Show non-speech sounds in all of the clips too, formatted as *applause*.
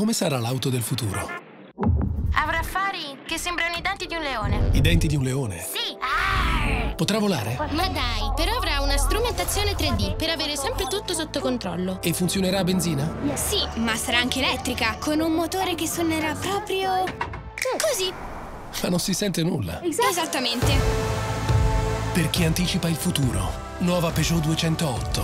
come sarà l'auto del futuro? Avrà fari che sembrano i denti di un leone. I denti di un leone? Sì! Potrà volare? Ma dai, però avrà una strumentazione 3D per avere sempre tutto sotto controllo. E funzionerà a benzina? Sì, ma sarà anche elettrica, con un motore che suonerà proprio... così. Ma non si sente nulla. Esattamente. Per chi anticipa il futuro, nuova Peugeot 208.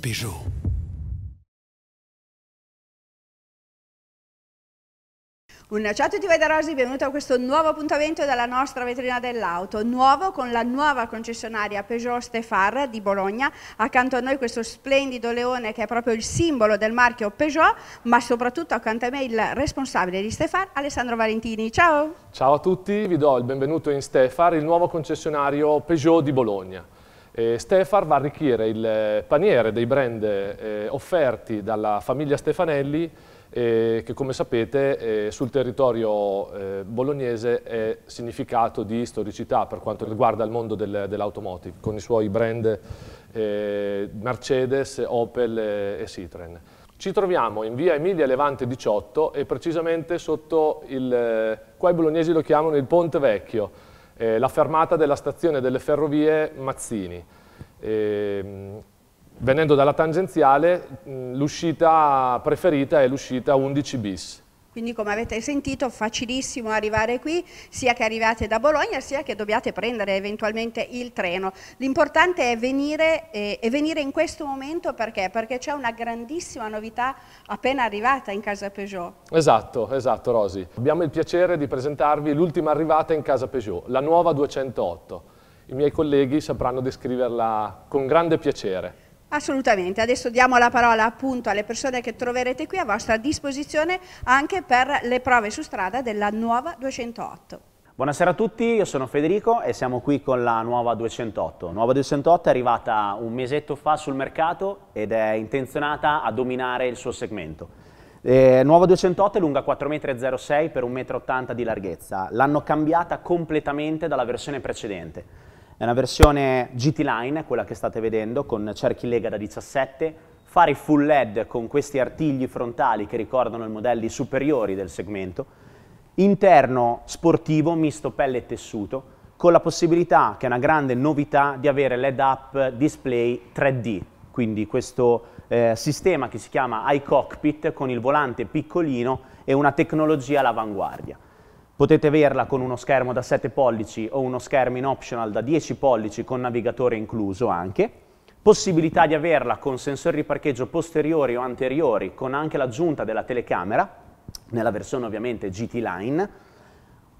Peugeot. Una ciao a tutti voi da Rosi, benvenuti a questo nuovo appuntamento della nostra vetrina dell'auto, nuovo con la nuova concessionaria Peugeot Stefar di Bologna, accanto a noi questo splendido leone che è proprio il simbolo del marchio Peugeot, ma soprattutto accanto a me il responsabile di Stefar, Alessandro Valentini. Ciao! Ciao a tutti, vi do il benvenuto in Stefar, il nuovo concessionario Peugeot di Bologna. Eh, Stefar va a arricchire il paniere dei brand eh, offerti dalla famiglia Stefanelli eh, che come sapete eh, sul territorio eh, bolognese è significato di storicità per quanto riguarda il mondo del, dell'automotive, con i suoi brand eh, Mercedes, Opel eh, e Citroen. Ci troviamo in via Emilia Levante 18 e precisamente sotto il, eh, qua i bolognesi lo chiamano il Ponte Vecchio, la fermata della stazione delle ferrovie Mazzini. Ehm, Venendo dalla tangenziale, l'uscita preferita è l'uscita 11 bis. Quindi come avete sentito facilissimo arrivare qui, sia che arrivate da Bologna, sia che dobbiate prendere eventualmente il treno. L'importante è venire, eh, è venire in questo momento perché? Perché c'è una grandissima novità appena arrivata in casa Peugeot. Esatto, esatto Rosy. Abbiamo il piacere di presentarvi l'ultima arrivata in casa Peugeot, la nuova 208. I miei colleghi sapranno descriverla con grande piacere. Assolutamente, adesso diamo la parola appunto alle persone che troverete qui a vostra disposizione anche per le prove su strada della nuova 208. Buonasera a tutti, io sono Federico e siamo qui con la nuova 208. Nuova 208 è arrivata un mesetto fa sul mercato ed è intenzionata a dominare il suo segmento. Eh, nuova 208 è lunga 4,06 m per 1,80 m di larghezza. L'hanno cambiata completamente dalla versione precedente. È una versione GT Line, quella che state vedendo, con cerchi Lega da 17, fari full LED con questi artigli frontali che ricordano i modelli superiori del segmento, interno sportivo misto pelle e tessuto, con la possibilità, che è una grande novità, di avere LED up display 3D, quindi questo eh, sistema che si chiama iCockpit con il volante piccolino e una tecnologia all'avanguardia. Potete averla con uno schermo da 7 pollici o uno schermo in optional da 10 pollici con navigatore incluso anche. Possibilità di averla con sensori di parcheggio posteriori o anteriori con anche l'aggiunta della telecamera, nella versione ovviamente GT Line,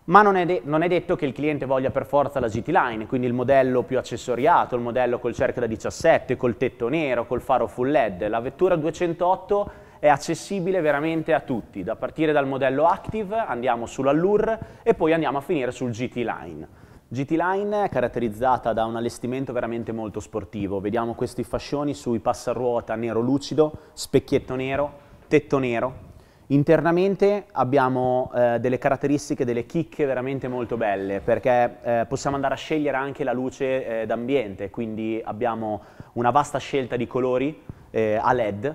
ma non è, non è, detto che il cliente voglia per forza la GT Line, quindi il modello più accessoriato, il modello col cerchio da 17, col tetto nero, col faro full LED. La vettura 208 è accessibile veramente a tutti, da partire dal modello Active, andiamo sull'Allure e poi andiamo a finire sul GT Line. GT Line è caratterizzata da un allestimento veramente molto sportivo, vediamo questi fascioni sui passaruota nero lucido, specchietto nero, tetto nero, Internamente abbiamo eh, delle caratteristiche, delle chicche veramente molto belle perché eh, possiamo andare a scegliere anche la luce eh, d'ambiente, quindi abbiamo una vasta scelta di colori eh, a LED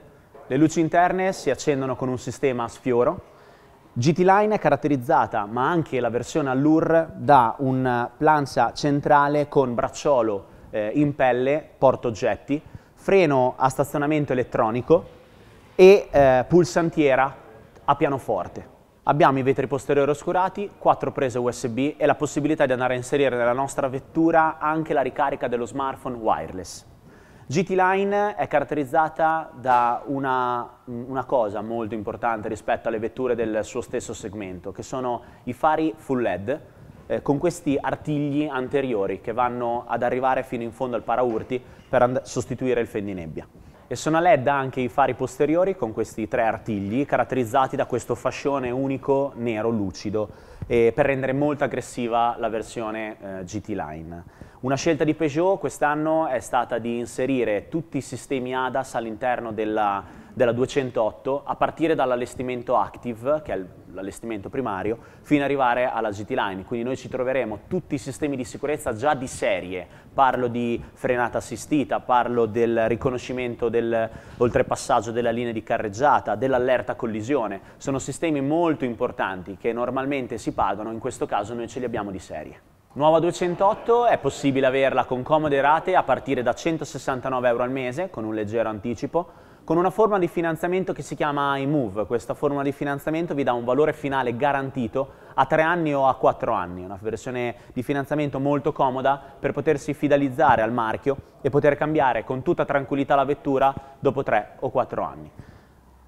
le luci interne si accendono con un sistema a sfioro. GT-Line è caratterizzata, ma anche la versione Allure, da una plancia centrale con bracciolo eh, in pelle, porto oggetti, freno a stazionamento elettronico e eh, pulsantiera a pianoforte. Abbiamo i vetri posteriori oscurati, 4 prese USB e la possibilità di andare a inserire nella nostra vettura anche la ricarica dello smartphone wireless. GT Line è caratterizzata da una, una, cosa molto importante rispetto alle vetture del suo stesso segmento, che sono i fari full LED, eh, con questi artigli anteriori che vanno ad arrivare fino in fondo al paraurti per sostituire il fendinebbia. E sono a LED anche i fari posteriori con questi tre artigli, caratterizzati da questo fascione unico nero lucido, eh, per rendere molto aggressiva la versione eh, GT Line. Una scelta di Peugeot quest'anno è stata di inserire tutti i sistemi ADAS all'interno della, della 208 a partire dall'allestimento Active, che è l'allestimento primario, fino ad arrivare alla GT Line. Quindi noi ci troveremo tutti i sistemi di sicurezza già di serie. Parlo di frenata assistita, parlo del riconoscimento dell'oltrepassaggio della linea di carreggiata, dell'allerta collisione. Sono sistemi molto importanti che normalmente si si pagano, in questo caso noi ce li abbiamo di serie. Nuova 208 è possibile averla con comode rate a partire da 169 euro al mese, con un leggero anticipo, con una forma di finanziamento che si chiama iMove. Questa forma di finanziamento vi dà un valore finale garantito a 3 anni o a 4 anni, una versione di finanziamento molto comoda per potersi fidalizzare al marchio e poter cambiare con tutta tranquillità la vettura dopo 3 o 4 anni.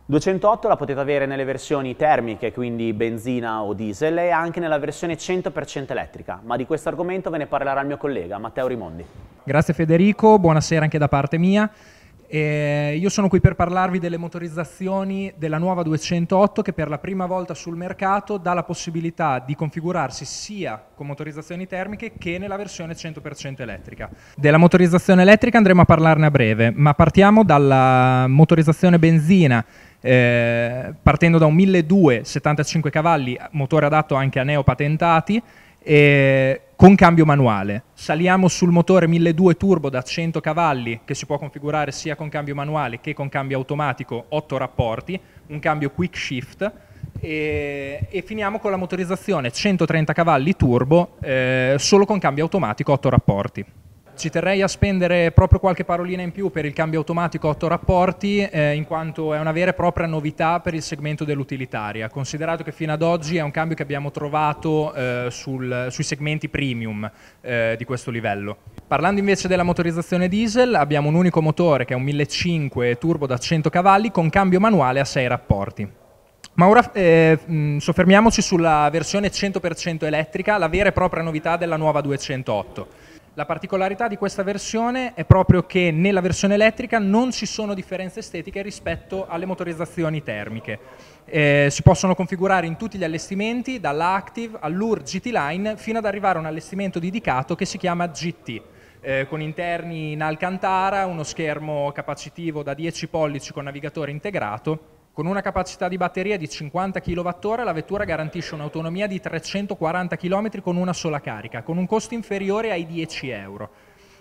208 la potete avere nelle versioni termiche, quindi benzina o diesel, e anche nella versione 100% elettrica, ma di questo argomento ve ne parlerà il mio collega Matteo Rimondi. Grazie Federico, buonasera anche da parte mia. Eh, io sono qui per parlarvi delle motorizzazioni della nuova 208 che per la prima volta sul mercato dà la possibilità di configurarsi sia con motorizzazioni termiche che nella versione 100% elettrica. Della motorizzazione elettrica andremo a parlarne a breve, ma partiamo dalla motorizzazione benzina eh, partendo da un 1275 cavalli, motore adatto anche a neopatentati, eh, con cambio manuale. Saliamo sul motore 1200 turbo da 100 cavalli che si può configurare sia con cambio manuale che con cambio automatico, 8 rapporti, un cambio quick shift e, e finiamo con la motorizzazione 130 cavalli turbo eh, solo con cambio automatico, 8 rapporti. Ci terrei a spendere proprio qualche parolina in più per il cambio automatico 8 rapporti, eh, in quanto è una vera e propria novità per il segmento dell'utilitaria, considerato che fino ad oggi è un cambio che abbiamo trovato eh, sul, sui segmenti premium eh, di questo livello. Parlando invece della motorizzazione diesel, abbiamo un unico motore che è un 1500 turbo da 100 cavalli con cambio manuale a 6 rapporti. Ma ora eh, mm, soffermiamoci sulla versione 100% elettrica, la vera e propria novità della nuova 208. La particolarità di questa versione è proprio che nella versione elettrica non ci sono differenze estetiche rispetto alle motorizzazioni termiche. Eh, si possono configurare in tutti gli allestimenti, dalla Active all'UR GT Line, fino ad arrivare a un allestimento dedicato che si chiama GT. Eh, con interni in alcantara, uno schermo capacitivo da 10 pollici con navigatore integrato con una capacità di batteria di 50 kWh la vettura garantisce un'autonomia di 340 km con una sola carica, con un costo inferiore ai 10 euro.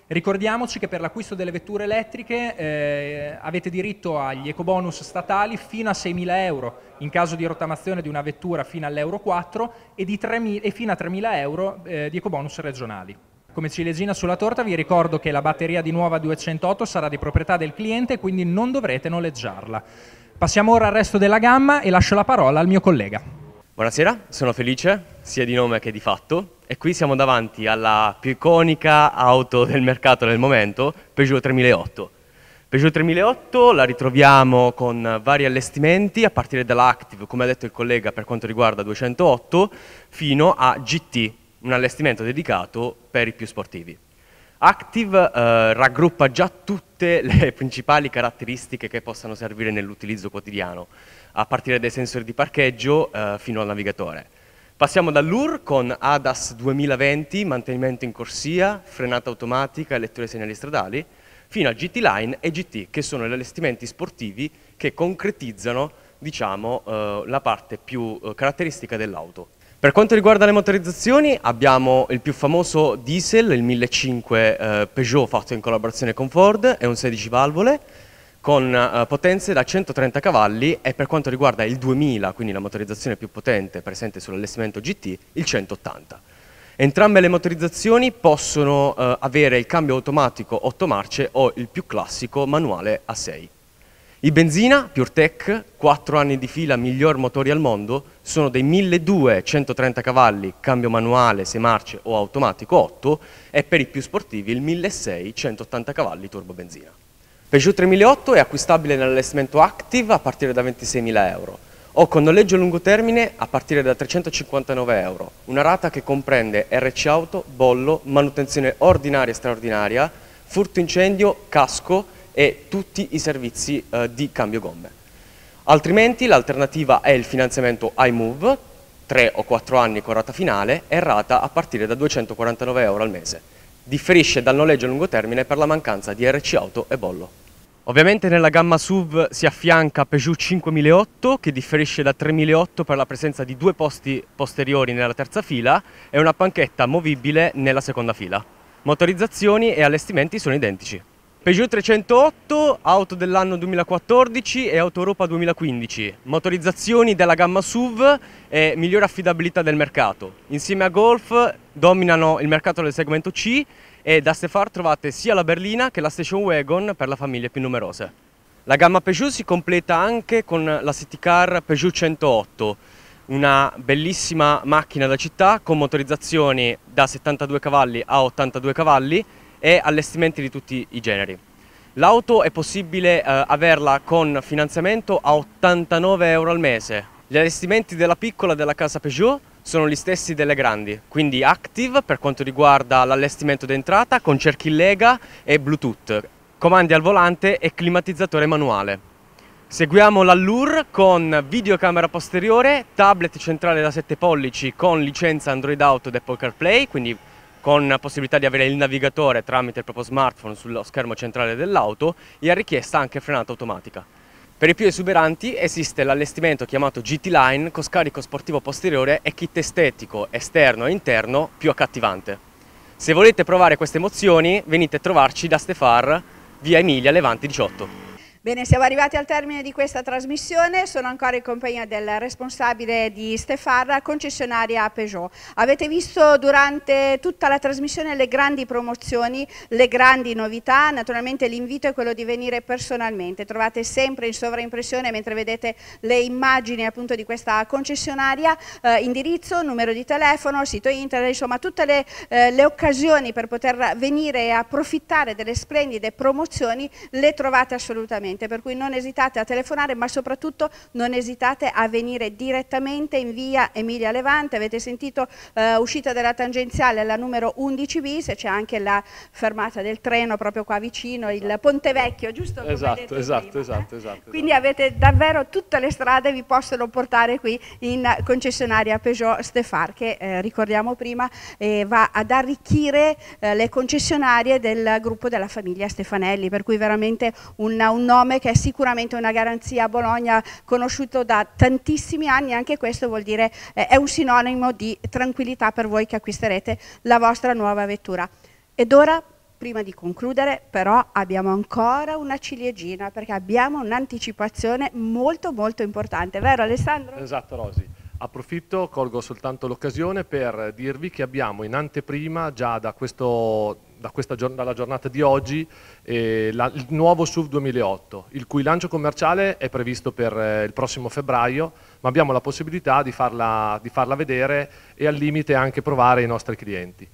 Ricordiamoci che per l'acquisto delle vetture elettriche eh, avete diritto agli ecobonus statali fino a 6.000 euro in caso di rottamazione di una vettura fino all'euro 4 e, 3.000, e fino a 3.000 euro eh, di ecobonus regionali. Come ciliegina sulla torta vi ricordo che la batteria di nuova 208 sarà di proprietà del cliente e quindi non dovrete noleggiarla. Passiamo ora al resto della gamma e lascio la parola al mio collega. Buonasera, sono felice sia di nome che di fatto e qui siamo davanti alla più iconica auto del mercato nel momento, Peugeot 3008. Peugeot 3008 la ritroviamo con vari allestimenti a partire dalla Active, come ha detto il collega per quanto riguarda 208, fino a GT, un allestimento dedicato per i più sportivi. Active eh, raggruppa già tutte le *laughs* principali caratteristiche che possano servire nell'utilizzo quotidiano, a partire dai sensori di parcheggio eh, fino al navigatore. Passiamo dall'UR con ADAS 2020, mantenimento in corsia, frenata automatica e letture segnali stradali, fino a GT Line e GT, che sono gli allestimenti sportivi che concretizzano diciamo, eh, la parte più eh, caratteristica dell'auto. Per quanto riguarda le motorizzazioni abbiamo il più famoso diesel, il 1005 eh, Peugeot fatto in collaborazione con Ford, è un 16 valvole con eh, potenze da 130 cavalli e per quanto riguarda il 2000, quindi la motorizzazione più potente presente sull'allestimento GT, il 180. Entrambe le motorizzazioni possono eh, avere il cambio automatico 8 marce o il più classico manuale a 6. I benzina, PureTech, 4 anni di fila miglior motori al mondo, sono dei 1230 cavalli, cambio manuale, 6 marce o automatico 8, e per i più sportivi il 1680 cavalli turbo benzina. Peugeot 3008 è acquistabile nell'allestimento Active a partire da 26.000 euro o con noleggio a lungo termine a partire da 359 euro, una rata che comprende RC auto, bollo, manutenzione ordinaria e straordinaria, furto incendio, casco, e tutti i servizi eh, di cambio gomme. Altrimenti l'alternativa è il finanziamento iMove, 3 o 4 anni con rata finale, e rata a partire da 249 euro al mese. Differisce dal noleggio a lungo termine per la mancanza di RC auto e bollo. Ovviamente nella gamma SUV si affianca Peugeot 5008 che differisce da 3008 per la presenza di due posti posteriori nella terza fila e una panchetta movibile nella seconda fila. Motorizzazioni e allestimenti sono identici. Peugeot 308, auto dell'anno 2014 e Auto Europa 2015, motorizzazioni della gamma SUV e migliore affidabilità del mercato. Insieme a Golf dominano il mercato del segmento C e da Stefar trovate sia la berlina che la station wagon per le famiglie più numerose. La gamma Peugeot si completa anche con la city car Peugeot 108, una bellissima macchina da città con motorizzazioni da 72 cavalli a 82 cavalli e allestimenti di tutti i generi. L'auto è possibile eh, averla con finanziamento a 89 euro al mese. Gli allestimenti della piccola della casa Peugeot sono gli stessi delle grandi, quindi Active per quanto riguarda l'allestimento d'entrata con cerchi Lega e Bluetooth, comandi al volante e climatizzatore manuale. Seguiamo l'Allure con videocamera posteriore, tablet centrale da 7 pollici con licenza Android Auto ed Apple CarPlay, quindi con la possibilità di avere il navigatore tramite il proprio smartphone sullo schermo centrale dell'auto e a richiesta anche frenata automatica. Per i più esuberanti esiste l'allestimento chiamato GT Line con scarico sportivo posteriore e kit estetico esterno e interno più accattivante. Se volete provare queste emozioni venite a trovarci da Stefar via Emilia Levanti 18. Bene, siamo arrivati al termine di questa trasmissione, sono ancora in compagnia del responsabile di Stefarra, concessionaria Peugeot. Avete visto durante tutta la trasmissione le grandi promozioni, le grandi novità, naturalmente l'invito è quello di venire personalmente, trovate sempre in sovraimpressione mentre vedete le immagini appunto di questa concessionaria, eh, indirizzo, numero di telefono, sito internet, insomma tutte le, eh, le occasioni per poter venire e approfittare delle splendide promozioni le trovate assolutamente direttamente, per cui non esitate a telefonare, ma soprattutto non esitate a venire direttamente in via Emilia Levante, avete sentito eh, uscita della tangenziale alla numero 11 b se c'è anche la fermata del treno proprio qua vicino, il esatto. Ponte Vecchio, giusto? Esatto, esatto, prima, esatto, eh? Esatto, esatto, Quindi avete davvero tutte le strade, vi possono portare qui in concessionaria Peugeot Stefar, che eh, ricordiamo prima eh, va ad arricchire eh, le concessionarie del gruppo della famiglia Stefanelli, per cui veramente un, un nome che è sicuramente una garanzia a Bologna, conosciuto da tantissimi anni, anche questo vuol dire eh, è un sinonimo di tranquillità per voi che acquisterete la vostra nuova vettura. Ed ora prima di concludere però abbiamo ancora una ciliegina perché abbiamo un'anticipazione molto molto importante, vero Alessandro? Esatto Rosi, approfitto, colgo soltanto l'occasione per dirvi che abbiamo in anteprima già da questo da questa, dalla giornata di oggi eh, la, il nuovo SUV 2008, il cui lancio commerciale è previsto per eh, il prossimo febbraio, ma abbiamo la possibilità di farla, di farla vedere e al limite anche provare ai nostri clienti.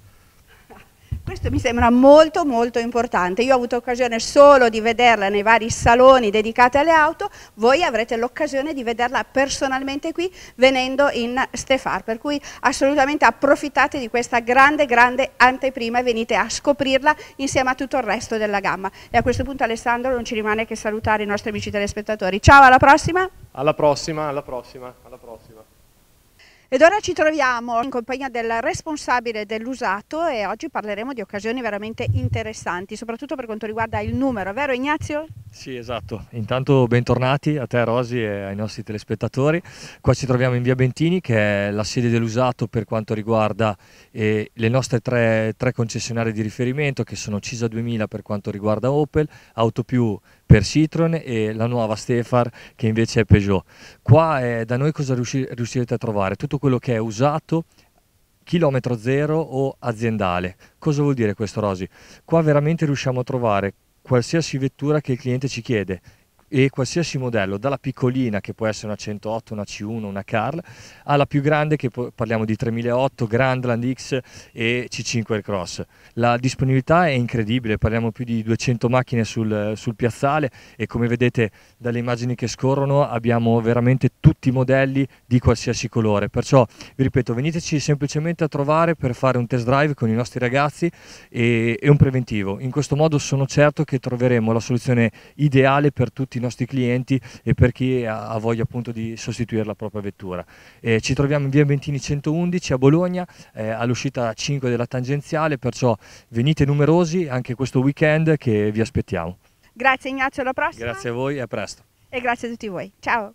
Questo mi sembra molto molto importante, io ho avuto occasione solo di vederla nei vari saloni dedicati alle auto, voi avrete l'occasione di vederla personalmente qui venendo in Stefar, per cui assolutamente approfittate di questa grande grande anteprima e venite a scoprirla insieme a tutto il resto della gamma. E a questo punto Alessandro non ci rimane che salutare i nostri amici telespettatori. Ciao, alla prossima! Alla prossima, alla prossima, alla prossima. Ed ora ci troviamo in compagnia del responsabile dell'usato e oggi parleremo di occasioni veramente interessanti, soprattutto per quanto riguarda il numero, vero Ignazio? Sì, esatto. Intanto bentornati a te Rosi e ai nostri telespettatori. Qua ci troviamo in via Bentini che è la sede dell'usato per quanto riguarda eh, le nostre tre, tre concessionarie di riferimento che sono Cisa 2000 per quanto riguarda Opel, Auto Più per Citroen e la nuova Stefar che invece è Peugeot. Qua eh, da noi cosa riusci riuscirete a trovare? Tutto quello che è usato chilometro zero o aziendale. Cosa vuol dire questo Rosi? Qua veramente riusciamo a trovare qualsiasi vettura che il cliente ci chiede e qualsiasi modello, dalla piccolina che può essere una 108, una C1, una Carl, alla più grande che parliamo di 3008, Grandland X e C5 Air Cross. La disponibilità è incredibile, parliamo più di 200 macchine sul, sul piazzale e come vedete dalle immagini che scorrono abbiamo veramente tutti i modelli di qualsiasi colore, perciò vi ripeto veniteci semplicemente a trovare per fare un test drive con i nostri ragazzi e, e un preventivo, in questo modo sono certo che troveremo la soluzione ideale per tutti i nostri clienti e per chi ha, voglia appunto di sostituire la propria vettura. Eh, ci troviamo in via Bentini 111 a Bologna eh, all'uscita 5 della tangenziale, perciò venite numerosi anche questo weekend che vi aspettiamo. Grazie Ignazio, alla prossima. Grazie a voi e a presto. E grazie a tutti voi. Ciao.